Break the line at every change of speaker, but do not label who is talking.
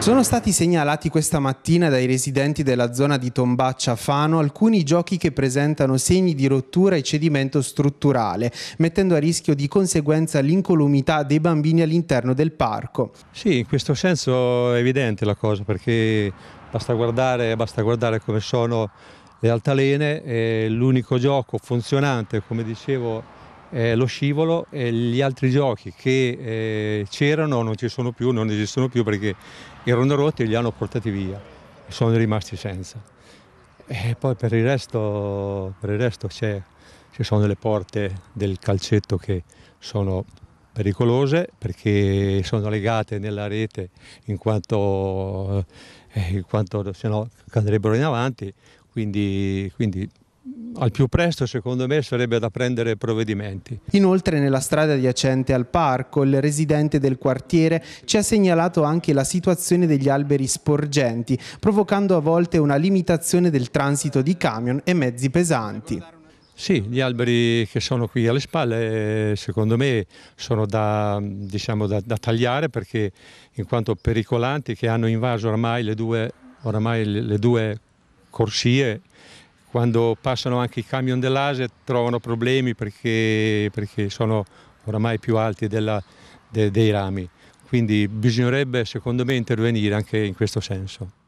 Sono stati segnalati questa mattina dai residenti della zona di Tombaccia Fano alcuni giochi che presentano segni di rottura e cedimento strutturale, mettendo a rischio di conseguenza l'incolumità dei bambini all'interno del parco.
Sì, in questo senso è evidente la cosa perché basta guardare, basta guardare come sono le altalene, l'unico gioco funzionante, come dicevo, eh, lo scivolo e gli altri giochi che eh, c'erano non ci sono più, non esistono più perché erano rotti e li hanno portati via e sono rimasti senza. E poi per il resto, per il resto ci sono delle porte del calcetto che sono pericolose perché sono legate nella rete in quanto, eh, in quanto se no cadrebbero in avanti, quindi, quindi al più presto secondo me sarebbe da prendere provvedimenti.
Inoltre nella strada adiacente al parco il residente del quartiere ci ha segnalato anche la situazione degli alberi sporgenti, provocando a volte una limitazione del transito di camion e mezzi pesanti.
Sì, gli alberi che sono qui alle spalle secondo me sono da, diciamo, da, da tagliare perché in quanto pericolanti che hanno invaso oramai le due, oramai le due corsie quando passano anche i camion dell'Asia trovano problemi perché, perché sono oramai più alti della, de, dei rami. Quindi bisognerebbe secondo me intervenire anche in questo senso.